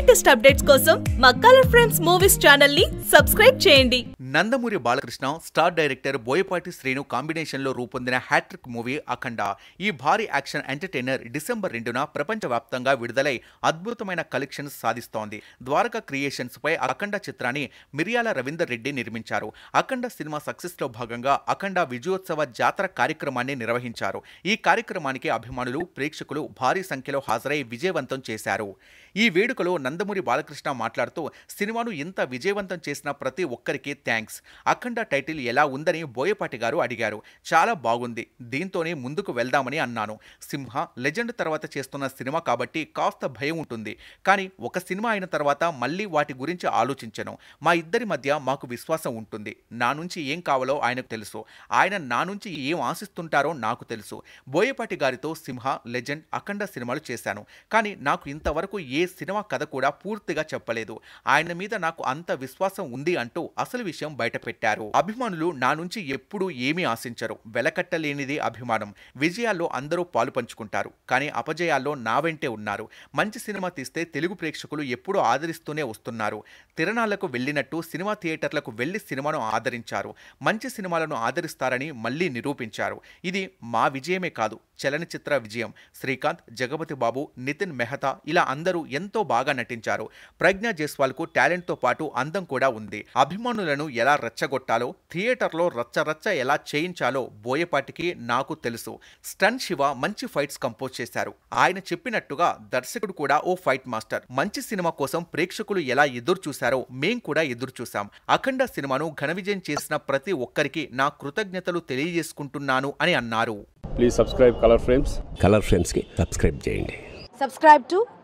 latest updates కోసం మా colour friends movies channel ని సబ్స్క్రైబ్ చేయండి Nandamuri Balakrishna star director Boyapati Srinu combination లో రూపొందిన హ్యాట్రిక్ మూవీ అఖండ ఈ భారీ యాక్షన్ ఎంటర్టైనర్ డిసెంబర్ రెండున ప్రపంచవ్యాప్తంగా విడుదలై అద్భుతమైన కలెక్షన్స్ సాధిస్తోంది ద్వారకా క్రియేషన్స్ పై అఖండ చిత్రాన్ని మిరియాల రవీందర్ రెడ్డి నిర్మించారు అఖండ సినిమా సక్సెస్ లో భాగంగా అఖండ విజయోత్సవ జాతర కార్యక్రమాన్ని నిర్వహించారు ఈ కార్యక్రమానికి అభిమానులు ప్రేక్షకులు భారీ సంఖ్యలో హాజరై విజయవంతం చేశారు ఈ వేడుకలో నందమూరి బాలకృష్ణ మాట్లాడుతూ సినిమాను ఇంత విజయవంతం చేసిన ప్రతి ఒక్కరికి థ్యాంక్స్ అఖండ టైటిల్ ఎలా ఉందని బోయపాటి గారు అడిగారు చాలా బాగుంది దీంతోనే ముందుకు వెళ్దామని అన్నాను సింహ లెజెండ్ తర్వాత చేస్తున్న సినిమా కాబట్టి కాస్త భయం ఉంటుంది కానీ ఒక సినిమా అయిన తర్వాత మళ్ళీ వాటి గురించి ఆలోచించను మా ఇద్దరి మధ్య మాకు విశ్వాసం ఉంటుంది నా నుంచి ఏం కావాలో ఆయనకు తెలుసు ఆయన నా నుంచి ఏం ఆశిస్తుంటారో నాకు తెలుసు బోయపాటి గారితో సింహ లెజెండ్ అఖండ సినిమాలు చేశాను కానీ నాకు ఇంతవరకు ఏ సినిమా కథ కూడా కూడా పూర్తిగా చెప్పలేదు ఆయన మీద నాకు అంత విశ్వాసం ఉంది అంటూ అసలు విషయం బయటపెట్టారు అభిమానులు నా నుంచి ఎప్పుడూ ఏమీ ఆశించరు వెలకట్టలేనిది అభిమానం విజయాల్లో అందరూ పాలు పంచుకుంటారు కానీ అపజయాల్లో నా వెంటే ఉన్నారు మంచి సినిమా తీస్తే తెలుగు ప్రేక్షకులు ఎప్పుడూ ఆదరిస్తూనే వస్తున్నారు తిరణాలకు వెళ్ళినట్టు సినిమా థియేటర్లకు వెళ్లి సినిమాను ఆదరించారు మంచి సినిమాలను ఆదరిస్తారని మళ్ళీ నిరూపించారు ఇది మా విజయమే కాదు చలనచిత్ర విజయం శ్రీకాంత్ జగపతి బాబు నితిన్ మెహతా ఇలా అందరూ ఎంతో బాగా నటించారు ప్రజ్ఞ జైస్వాల్కు టాలెంట్తో పాటు అందం కూడా ఉంది అభిమానులను ఎలా రెచ్చగొట్టాలో థియేటర్లో రచ్చరచ్చ ఎలా చేయించాలో బోయపాటికి నాకు తెలుసు స్టన్ శివ మంచి ఫైట్స్ కంపోజ్ చేశారు ఆయన చెప్పినట్టుగా దర్శకుడు కూడా ఓ ఫైట్ మాస్టర్ మంచి సినిమా కోసం ప్రేక్షకులు ఎలా ఎదురు చూశారో మేం కూడా ఎదురు చూశాం అఖండ సినిమాను ఘన విజయం చేసిన ప్రతి ఒక్కరికి నా కృతజ్ఞతలు తెలియజేసుకుంటున్నాను అని అన్నారు please subscribe colour frames colour frames subscribe చేయండి సబ్స్క్రైబ్ టు